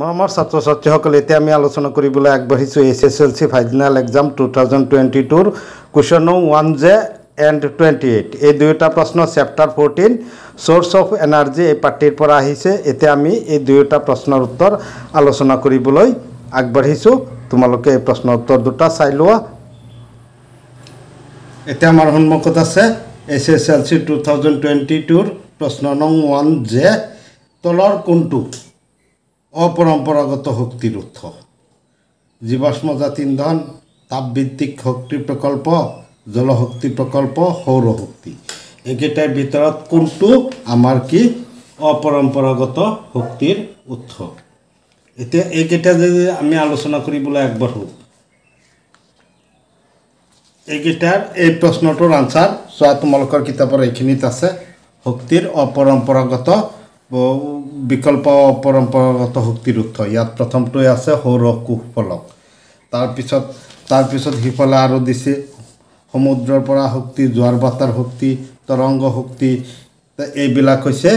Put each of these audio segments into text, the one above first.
মৰমৰ ছাত্ৰ ছাত্ৰীসকল এতিয়া আমি আলোচনা কৰিবলৈ আগবাঢ়িছোঁ H S L C final exam two thousand twenty টুৰ question one J and twenty eight এই দুয়োটা প্ৰশ্ন chapter fourteen sources of energy এই পাৰ্টিৰ পৰা আহিছে এতিয়া আমি এই দুয়োটা প্ৰশ্নৰ উত্তৰ আলোচনা কৰিবলৈ আগবাঢ়িছোঁ তোমালোকে এই প্ৰশ্নৰ উত্তৰ দুটা চাই লোৱা এতিয়া আমাৰ সন্মুখত আছে H S L C two thousand twenty tour প্ৰশ্ন নং ওৱান জে তলৰ কোনটো অপরম্পরাগত শক্তিরূথ জীৱাশ্ম জাত ইন্ধন তাপভিত্তিক শক্তি প্ৰকল্প জলশক্তি প্ৰকল্প সৌৰশক্তি এইকেইটাৰ ভিতৰত কোনটো আমাৰ কি অপৰম্পৰাগত শক্তিৰ উৎস এতিয়া এইকেইটা যদি আমি আলোচনা কৰিবলৈ আগবাঢ়োঁ এইকেইটাৰ এই প্ৰশ্নটোৰ আনচাৰ চোৱা তোমালোকৰ কিতাপৰ এইখিনিত আছে শক্তিৰ অপৰম্পৰাগত বিকল্প পৰম্পৰাগত শক্তিৰ উৎস ইয়াত প্ৰথমটোৱে আছে সৌৰ কোষ ফলক তাৰপিছত তাৰপিছত সিফালে আৰু দিছে সমুদ্ৰৰ পৰা শক্তি জোৱাৰ বাটাৰ শক্তি তৰংগ শক্তি এইবিলাক হৈছে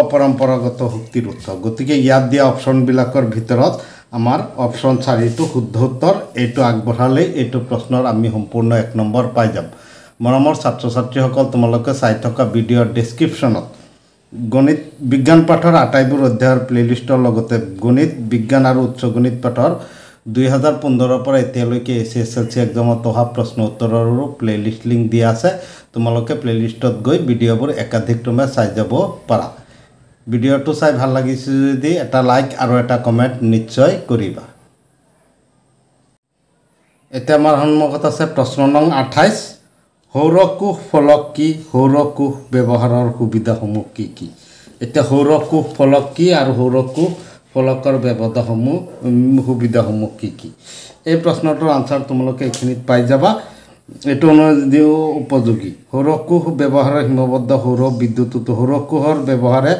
অপৰম্পৰাগত শক্তিৰ উৎস গতিকে ইয়াত দিয়া অপশ্যনবিলাকৰ ভিতৰত আমাৰ অপশ্যন চাৰিটো শুদ্ধ উত্তৰ এইটো আগবঢ়ালেই এইটো প্ৰশ্নৰ আমি সম্পূৰ্ণ এক নম্বৰ পাই যাম মৰমৰ ছাত্ৰ ছাত্ৰীসকল তোমালোকে চাই থকা ভিডিঅ'ৰ ডেছক্ৰিপশ্যনত গণিত বিজ্ঞান পাঠৰ আটাইবোৰ অধ্যায়ৰ প্লে'লিষ্টৰ লগতে গণিত বিজ্ঞান আৰু উচ্চ গণিত পাঠৰ দুই হাজাৰ পোন্ধৰৰ পৰা এতিয়ালৈকে A C S L C একজামত অহা প্ৰশ্ন উত্তৰৰো প্লে'লিষ্ট লিংক দিয়া আছে তোমালোকে প্লে'লিষ্টত গৈ ভিডিঅ'বোৰ একাধিক একাধিক্ৰমে চাই যাব পাৰা ভিডিঅ'টো চাই ভাল লাগিছে যদি এটা লাইক আৰু এটা কমেণ্ট নিশ্চয় কৰিবা এতিয়া আমাৰ সন্মুখত আছে প্ৰশ্ন নং আঠাইছ সৌৰ কোষ ফলক কি সৌৰ কোষ ব্যৱহাৰৰ সুবিধাসমূহ কি কি এতিয়া সৌৰ কোষ ফলক কি আৰু সৌৰ কোষ ফলকৰ ব্যৱধসমূহ সুবিধাসমূহ কি কি এই প্ৰশ্নটোৰ আনচাৰ তোমালোকে এইখিনিত পাই যাবা এইটো অনুযায়ী উপযোগী সৌৰ কোষ ব্যৱহাৰৰ সীমাবদ্ধ সৌৰ সৌৰ কোষৰ ব্যৱহাৰে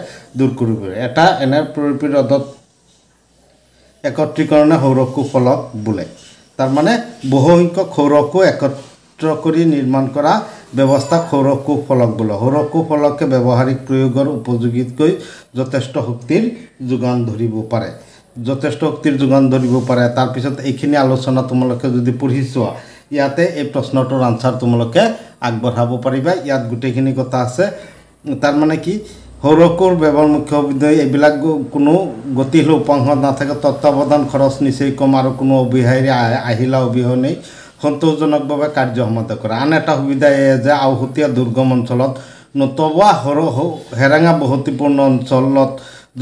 দূৰ কৰিব এটা এনে প্ৰৰপীৰদত একত্ৰীকৰণে কোষ ফলক বোলে তাৰমানে বহুসংখ্যক সৌৰকো একত্ৰ কৰি নিৰ্মাণ কৰা ব্যৱস্থাক সৌৰকূপ ফলক বোলে সৌৰকূপ ফলকে ব্যৱহাৰিক প্ৰয়োগৰ উপযোগীতকৈ যথেষ্ট শক্তিৰ যোগান ধৰিব পাৰে যথেষ্ট শক্তিৰ যোগান ধৰিব পাৰে তাৰপিছত এইখিনি আলোচনা তোমালোকে যদি পঢ়ি চোৱা ইয়াতে এই প্ৰশ্নটোৰ আনচাৰ তোমালোকে আগবঢ়াব পাৰিবা ইয়াত গোটেইখিনি কথা আছে তাৰমানে কি সৌৰকূৰ ব্যৱহাৰ মুখ্য বিদ্যায় এইবিলাক কোনো গতিশীল উপাংশ নাথাকে তত্বাৱধান খৰচ নিচেই কম আৰু কোনো অবিহাৰী আহিলা অবিহনেই সন্তোষজনকভাৱে কাৰ্যক্ষমত কৰে আন এটা সুবিধা এয়ে যে আওহতীয়া দুৰ্গম অঞ্চলত নতবা সৰু হেৰেঙা বহতিপূৰ্ণ অঞ্চলত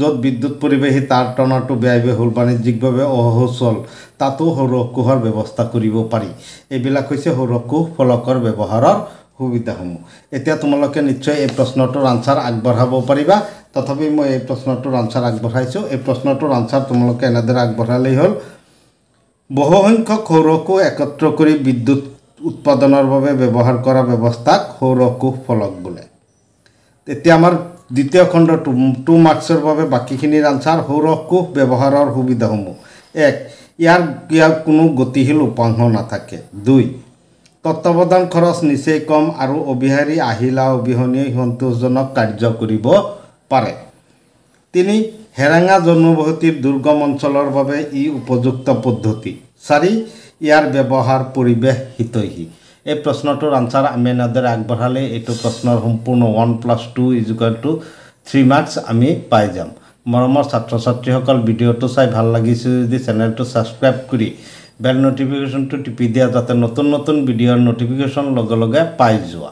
য'ত বিদ্যুৎ পৰিৱেশী তাৰ টনাটো বেয়া বেয়া হ'ল বাণিজ্যিকভাৱে অসচল তাতো সৰহকোহৰ ব্যৱস্থা কৰিব পাৰি এইবিলাক হৈছে সৰহকোহ ফলকৰ ব্যৱহাৰৰ সুবিধাসমূহ এতিয়া তোমালোকে নিশ্চয় এই প্ৰশ্নটোৰ আনচাৰ আগবঢ়াব পাৰিবা তথাপি মই এই প্ৰশ্নটোৰ আনচাৰ আগবঢ়াইছোঁ এই প্ৰশ্নটোৰ আনচাৰ তোমালোকে এনেদৰে আগবঢ়ালেই হ'ল বহুসংখ্যক সৌৰকো একত্ৰ কৰি বিদ্যুৎ উৎপাদনৰ বাবে ব্যৱহাৰ কৰা ব্যৱস্থাক সৌৰ কোষ ফলক বোলে তেতিয়া আমাৰ দ্বিতীয় খণ্ডটো টু মাৰ্কছৰ বাবে বাকীখিনিৰ আনচাৰ সৌৰকোষ ব্যৱহাৰৰ সুবিধাসমূহ এক ইয়াৰ ইয়াৰ কোনো গতিশীল উপাংশ নাথাকে দুই তত্বাৱধান খৰচ নিচেই কম আৰু অবিহাৰী আহিলা অবিহনে সন্তোষজনক কাৰ্য কৰিব পাৰে তিনি হেৰেঙা জনবসতিৰ দুৰ্গম অঞ্চলৰ বাবে ই উপযুক্ত পদ্ধতি চাৰি ইয়াৰ ব্যৱহাৰ পৰিৱেশ হিতৈষী এই প্ৰশ্নটোৰ আনচাৰ আমি এনেদৰে আগবঢ়ালে এইটো প্ৰশ্নৰ সম্পূৰ্ণ one plus two equal to three marks আমি পাই যাম মৰমৰ ছাত্ৰ ছাত্ৰীসকল ভিডিঅ'টো চাই ভাল লাগিছে যদি চেনেলটো ছাবস্ক্ৰাইব কৰি বেল ন'টিফিকেশ্যনটো টিপি দিয়া যাতে নতুন নতুন ভিডিঅ'ৰ ন'টিফিকেশ্যন লগে লগে পাই যোৱা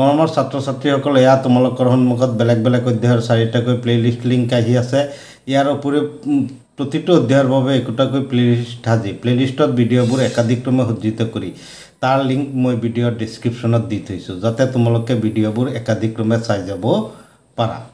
মৰমৰ ছাত্ৰ ছাত্ৰীসকল এয়া তোমালোকৰ সন্মুখত বেলেগ বেলেগ অধ্যায়ৰ চাৰিটাকৈ প্লে'লিষ্ট লিংক আহি আছে ইয়াৰ উপৰিও প্ৰতিটো অধ্যায়ৰ বাবে একোটাকৈ প্লে'লিষ্ট সাজি প্লে'লিষ্টত ভিডিঅ'বোৰ একাধিক্ৰমে সজ্জিত কৰি তাৰ লিংক মই ভিডিঅ'ৰ ডিছক্ৰিপশ্যনত দি থৈছোঁ যাতে তোমালোকে ভিডিঅ'বোৰ একাধিক্ৰমে চাই যাব পাৰা